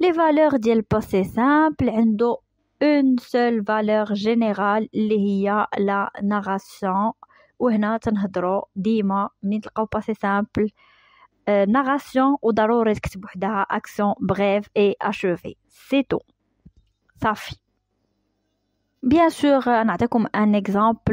Les valeurs de le passé simple ont une seule valeur générale, celle qui la narration. Et maintenant, nous allons voir le passé simple. Euh, narration, ou alors, il y brève et achevée. C'est tout. Safi bien sûr, euh, on a comme un exemple,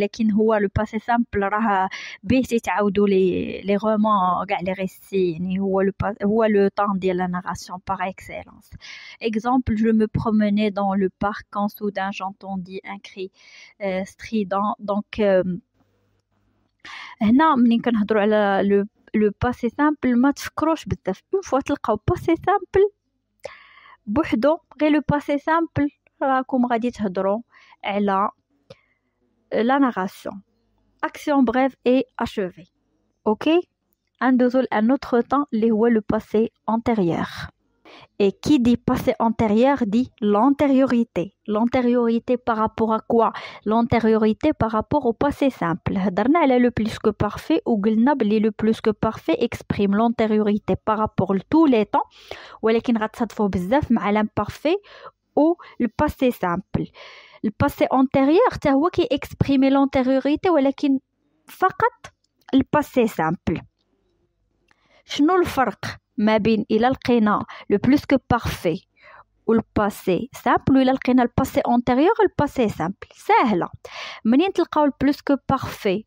mais euh, le passé simple les romans les récits les le temps de la narration par excellence. Exemple, je me promenais dans le parc quand soudain j'entendis un cri euh, strident. Donc هنا ملي كنهضروا على le le passé simple ما تفكروش بزاف une fois le passé simple بوحدو غير le passé simple comme غادي تهضروا على la narration, Ok? Un et temps, Ok? ندوزو لان autre temps اللي هو le passé antérieur. Et qui dit passé antérieur dit l'antériorité. L'antériorité par rapport à quoi L'antériorité par rapport au passé simple. Darna elle est le plus que parfait ou le plus que parfait exprime l'antériorité par rapport à tous les temps. Ou elle est qu'il a ou le passé simple. Le passé antérieur, c'est dire qui exprime l'antériorité, ou le passé simple. شنو الفرق ما بين le plus que parfait ou le passé simple ou le passé antérieur le passé simple le plus que parfait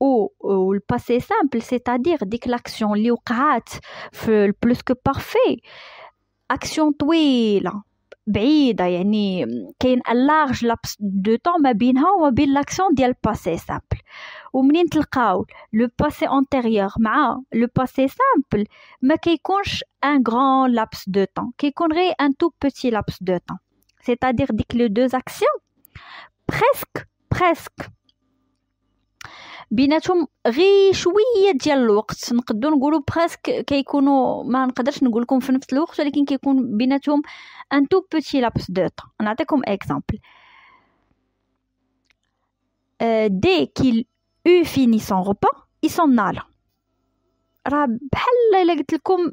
ou, le passé simple c'est-à-dire que l'action li fut le plus que parfait action طويلة il y a large laps de temps, mais l'action dit le passé simple. Ou bien le passé antérieur, le passé simple, mais qui connaît un grand laps de temps, qui connaît un tout petit laps de temps. C'est-à-dire que les deux actions, presque, presque. بيناتهم غير شويه ديال الوقت نقدو نقولوا بريسك كيكونوا ما نقدرش نقول لكم في نفس الوقت ولكن كيكون بيناتهم ان تو بوتي لابس دو نعطيكم اكزامبل دي كيل او فيني سون روبا سون نال راه بحال الا قلت لكم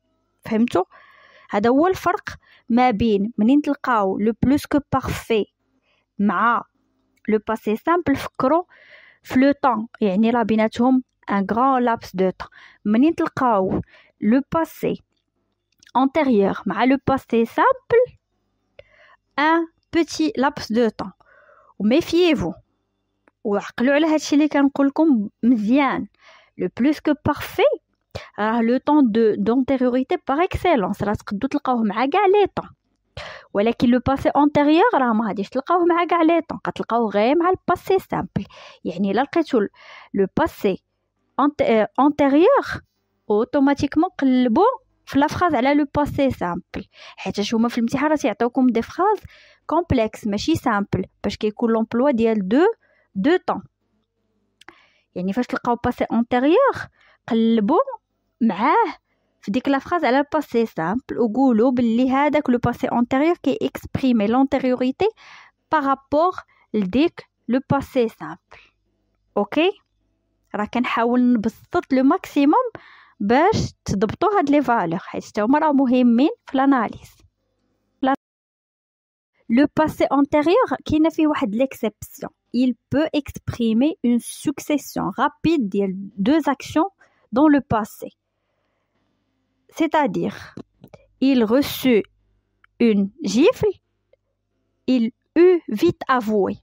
a de C'est mais bien menitel le plus que parfait. ma le passé simple cro flottant et un grand laps de temps le passé antérieur. ma le passé simple un petit laps de temps ou méfiez vous ou que le plus que parfait. Le temps de d'intériorité par excellence, lorsque d'autres qu'au même à l'éton. Où est qui le passé antérieur a modifié m'a qu'au même à l'éton? Qu'au qu'au même le passé simple. Il y a ni l'actuel, le passé antérieur automatiquement qu'au bon. La phrase elle le passé simple. Heureusement, il ne s'agit pas des phrases complexes mais si simples parce que l'emploi d'yeux deux deux temps. Il y a ni lorsque qu'au passé antérieur qu'au mais, vu que la phrase elle a passé simple, au goût l'oublié le passé antérieur qui exprime l'antériorité par rapport au Le passé simple, ok? Là, qu'on pousse tout le maximum, ben tu obtiens les valeurs. C'est vraiment important pour l'analyse. Le passé antérieur qui ne fait pas d'exception, il peut exprimer une succession rapide de deux actions dans le passé c'est-à-dire il reçut une gifle, il eut vite avoué.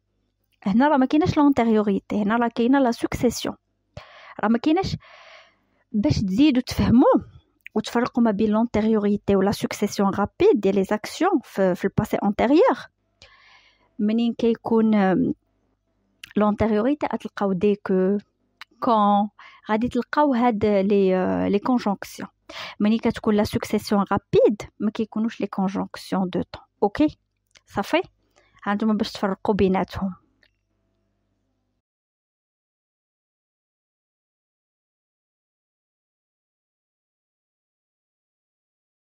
هنا راه ما كايناش لونتيريوريتي هنا راه كاينه لا سوكسيسيون راه ما كايناش باش تزيدوا تفهموا وتفرقوا ما بين لونتيريوريتي ولا سوكسيسيون رابيد ديال لي زاكسيون في, في اونتيريور منين كيكون لونتيريوريتي غتلقاو كو كون غادي تلقاو هاد لي لي conjonctions. Mais quand tu as la succession rapide, mais ne peux les conjonctions de temps. Ok? Ça fait? On va faire un